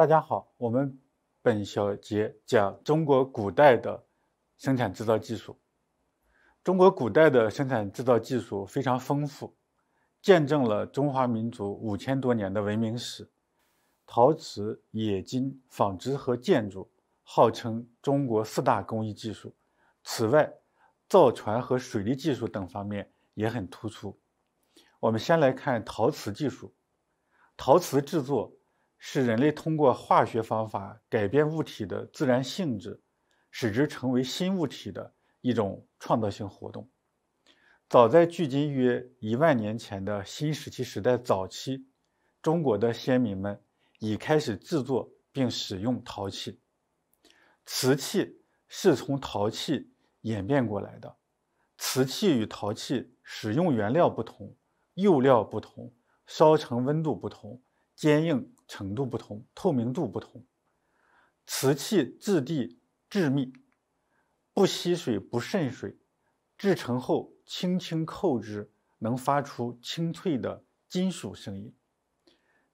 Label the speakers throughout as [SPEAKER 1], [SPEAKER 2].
[SPEAKER 1] 大家好，我们本小节讲中国古代的生产制造技术。中国古代的生产制造技术非常丰富，见证了中华民族五千多年的文明史。陶瓷、冶金、纺织和建筑号称中国四大工艺技术。此外，造船和水利技术等方面也很突出。我们先来看陶瓷技术，陶瓷制作。是人类通过化学方法改变物体的自然性质，使之成为新物体的一种创造性活动。早在距今约一万年前的新石器时代早期，中国的先民们已开始制作并使用陶器。瓷器是从陶器演变过来的，瓷器与陶器使用原料不同，釉料不同，烧成温度不同，坚硬。程度不同，透明度不同。瓷器质地致密，不吸水不渗水，制成后轻轻扣之，能发出清脆的金属声音。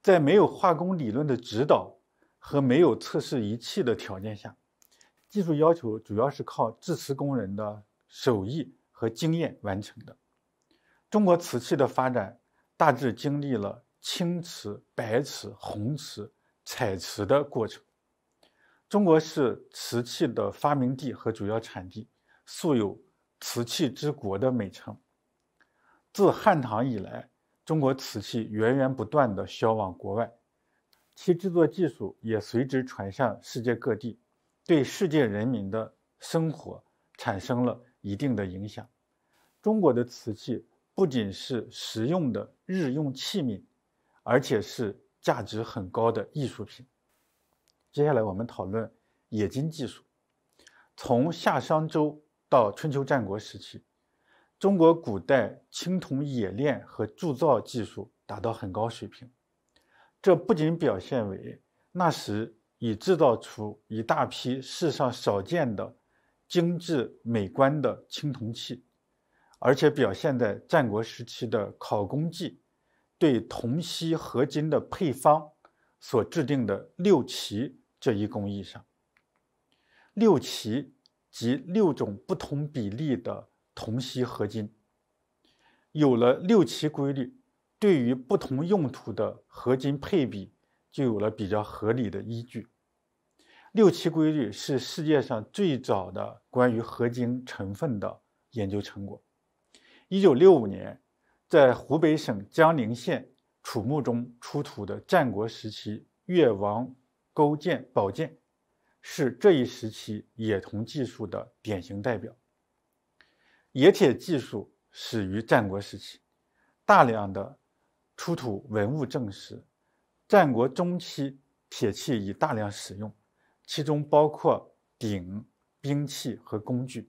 [SPEAKER 1] 在没有化工理论的指导和没有测试仪器的条件下，技术要求主要是靠制瓷工人的手艺和经验完成的。中国瓷器的发展大致经历了。青瓷、白瓷、红瓷、彩瓷的过程。中国是瓷器的发明地和主要产地，素有“瓷器之国”的美称。自汉唐以来，中国瓷器源源不断的销往国外，其制作技术也随之传向世界各地，对世界人民的生活产生了一定的影响。中国的瓷器不仅是实用的日用器皿。而且是价值很高的艺术品。接下来我们讨论冶金技术。从夏商周到春秋战国时期，中国古代青铜冶炼和铸造技术达到很高水平。这不仅表现为那时已制造出一大批世上少见的精致美观的青铜器，而且表现在战国时期的《考工技对铜锡合金的配方所制定的六奇这一工艺上，六奇即六种不同比例的铜锡合金。有了六奇规律，对于不同用途的合金配比就有了比较合理的依据。六奇规律是世界上最早的关于合金成分的研究成果。一九六五年。在湖北省江陵县楚墓中出土的战国时期越王勾践宝剑，是这一时期冶铜技术的典型代表。冶铁技术始于战国时期，大量的出土文物证实，战国中期铁器已大量使用，其中包括鼎、兵器和工具，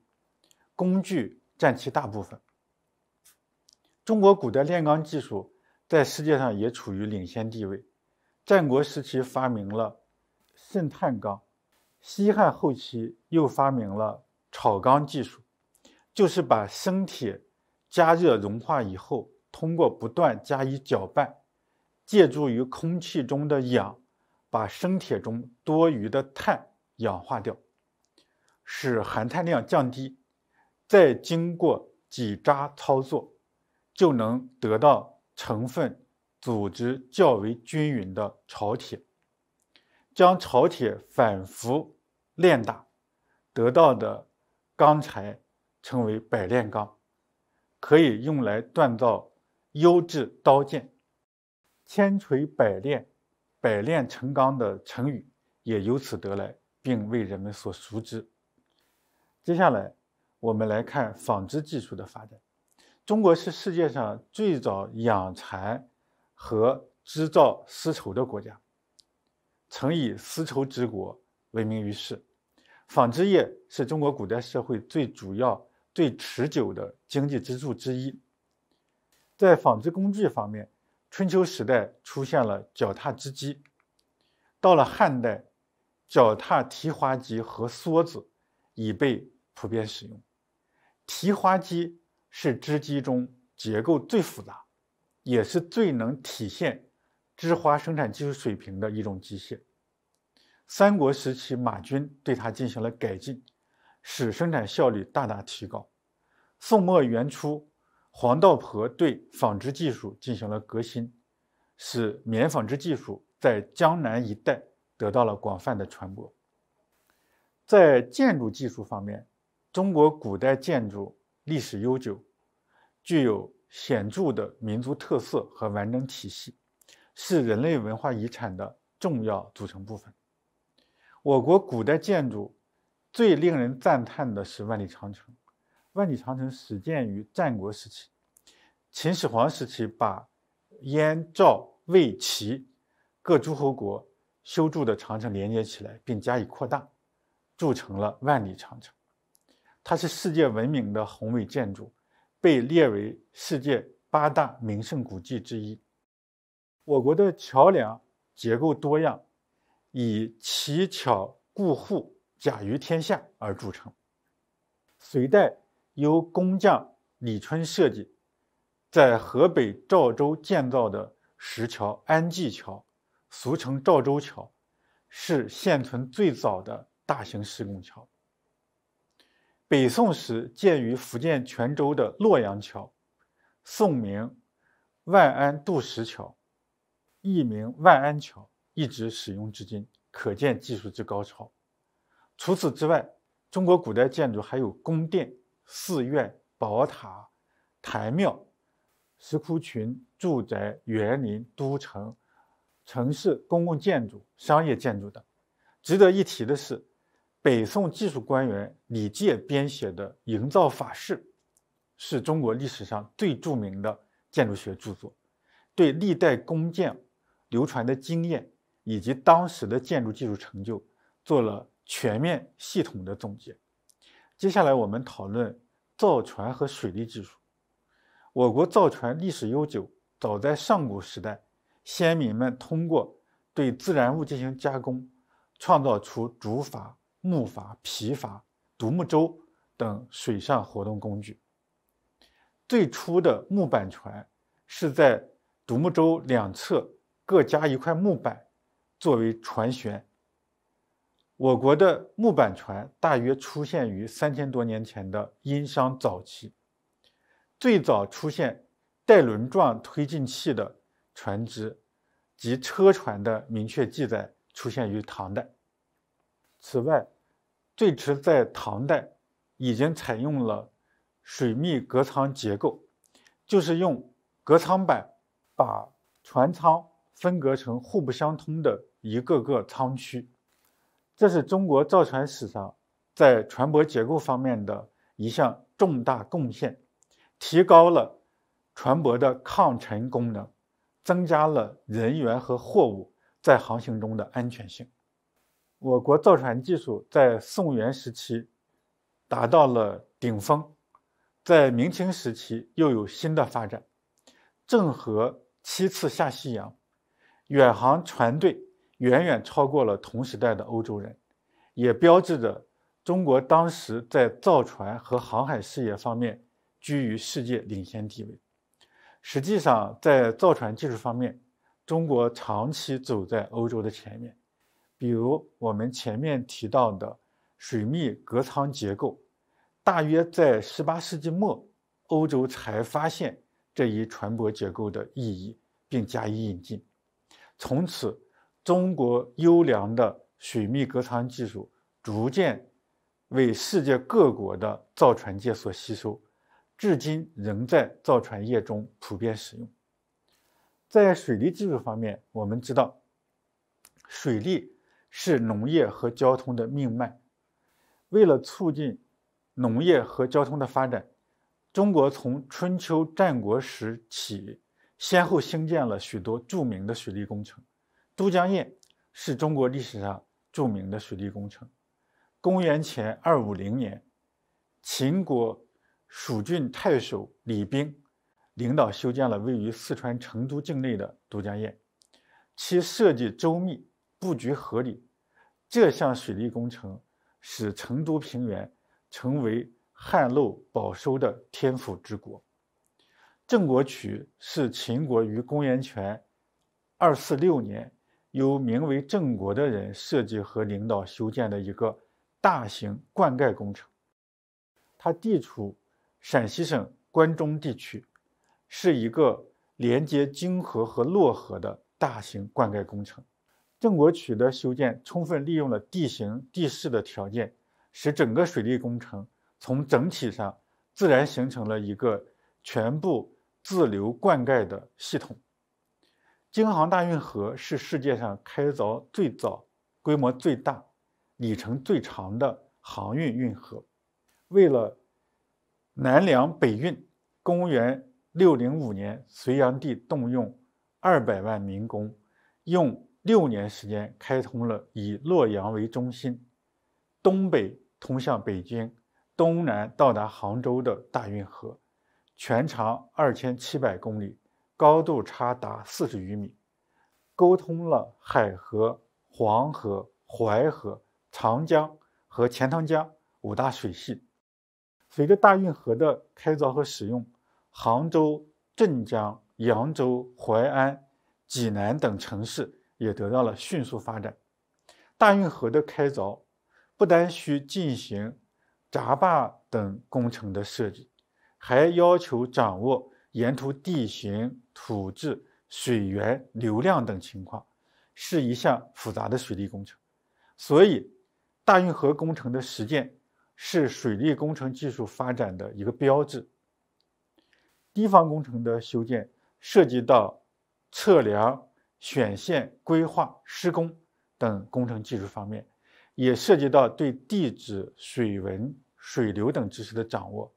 [SPEAKER 1] 工具占其大部分。中国古代炼钢技术在世界上也处于领先地位。战国时期发明了渗碳钢，西汉后期又发明了炒钢技术，就是把生铁加热融化以后，通过不断加以搅拌，借助于空气中的氧，把生铁中多余的碳氧化掉，使含碳量降低，再经过挤扎操作。就能得到成分、组织较为均匀的潮铁，将潮铁反复炼打，得到的钢材称为百炼钢，可以用来锻造优质刀剑。千锤百炼、百炼成钢的成语也由此得来，并为人们所熟知。接下来，我们来看纺织技术的发展。中国是世界上最早养蚕和织造丝绸的国家，曾以“丝绸之国”闻名于世。纺织业是中国古代社会最主要、最持久的经济支柱之一。在纺织工具方面，春秋时代出现了脚踏织机，到了汉代，脚踏提花机和梭子已被普遍使用。提花机。是织机中结构最复杂，也是最能体现织花生产技术水平的一种机械。三国时期，马钧对它进行了改进，使生产效率大大提高。宋末元初，黄道婆对纺织技术进行了革新，使棉纺织技术在江南一带得到了广泛的传播。在建筑技术方面，中国古代建筑。历史悠久，具有显著的民族特色和完整体系，是人类文化遗产的重要组成部分。我国古代建筑最令人赞叹的是万里长城。万里长城始建于战国时期，秦始皇时期把燕、赵、魏、齐各诸侯国修筑的长城连接起来，并加以扩大，筑成了万里长城。它是世界闻名的宏伟建筑，被列为世界八大名胜古迹之一。我国的桥梁结构多样，以奇巧固护甲于天下而著称。隋代由工匠李春设计，在河北赵州建造的石桥安济桥，俗称赵州桥，是现存最早的大型石拱桥。北宋时建于福建泉州的洛阳桥，宋名万安渡石桥，亦名万安桥，一直使用至今，可见技术之高超。除此之外，中国古代建筑还有宫殿、寺院、宝塔、台庙、石窟群、住宅、园林、都城、城市公共建筑、商业建筑等。值得一提的是。北宋技术官员李诫编写的《营造法式》，是中国历史上最著名的建筑学著作，对历代工匠流传的经验以及当时的建筑技术成就做了全面系统的总结。接下来我们讨论造船和水利技术。我国造船历史悠久，早在上古时代，先民们通过对自然物进行加工，创造出竹筏。木筏、皮筏、独木舟等水上活动工具。最初的木板船是在独木舟两侧各加一块木板作为船舷。我国的木板船大约出现于三千多年前的殷商早期。最早出现带轮状推进器的船只及车船的明确记载，出现于唐代。此外，最迟在唐代已经采用了水密隔舱结构，就是用隔舱板把船舱分隔成互不相通的一个个舱区。这是中国造船史上在船舶结构方面的一项重大贡献，提高了船舶的抗沉功能，增加了人员和货物在航行中的安全性。我国造船技术在宋元时期达到了顶峰，在明清时期又有新的发展。郑和七次下西洋，远航船队远远超过了同时代的欧洲人，也标志着中国当时在造船和航海事业方面居于世界领先地位。实际上，在造船技术方面，中国长期走在欧洲的前面。比如我们前面提到的水密隔舱结构，大约在十八世纪末，欧洲才发现这一船舶结构的意义，并加以引进。从此，中国优良的水密隔舱技术逐渐为世界各国的造船界所吸收，至今仍在造船业中普遍使用。在水利技术方面，我们知道，水利。是农业和交通的命脉。为了促进农业和交通的发展，中国从春秋战国时起，先后兴建了许多著名的水利工程。都江堰是中国历史上著名的水利工程。公元前二五零年，秦国蜀郡太守李冰领导修建了位于四川成都境内的都江堰，其设计周密，布局合理。这项水利工程使成都平原成为旱涝保收的天府之国。郑国渠是秦国于公元前二四六年由名为郑国的人设计和领导修建的一个大型灌溉工程。它地处陕西省关中地区，是一个连接泾河和洛河的大型灌溉工程。郑国渠的修建充分利用了地形地势的条件，使整个水利工程从整体上自然形成了一个全部自流灌溉的系统。京杭大运河是世界上开凿最早、规模最大、里程最长的航运运河。为了南粮北运，公元605年，隋炀帝动用200万民工，用。六年时间开通了以洛阳为中心，东北通向北京，东南到达杭州的大运河，全长二千七百公里，高度差达四十余米，沟通了海河、黄河、淮河、长江和钱塘江五大水系。随着大运河的开凿和使用，杭州、镇江、扬州、淮安、济南等城市。也得到了迅速发展。大运河的开凿，不单需进行闸坝等工程的设计，还要求掌握沿途地形、土质、水源、流量等情况，是一项复杂的水利工程。所以，大运河工程的实践是水利工程技术发展的一个标志。堤防工程的修建涉及到测量。选线、规划、施工等工程技术方面，也涉及到对地质、水文、水流等知识的掌握。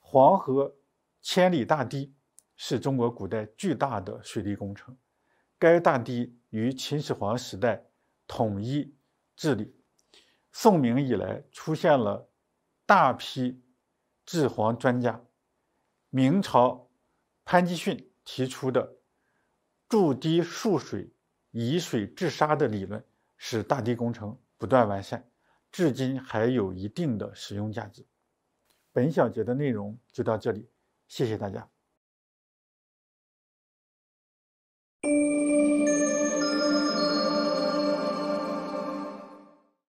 [SPEAKER 1] 黄河千里大堤是中国古代巨大的水利工程，该大堤于秦始皇时代统一治理，宋明以来出现了大批治黄专家。明朝潘基训提出的。筑堤束水，以水治沙的理论，使大堤工程不断完善，至今还有一定的使用价值。本小节的内容就到这里，谢谢大家。